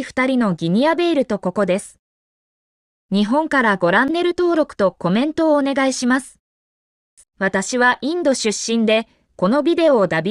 二人のギニアベールとここです。日本からご覧ねる登録とコメントをお願いします。私はインド出身で、このビデオをダビン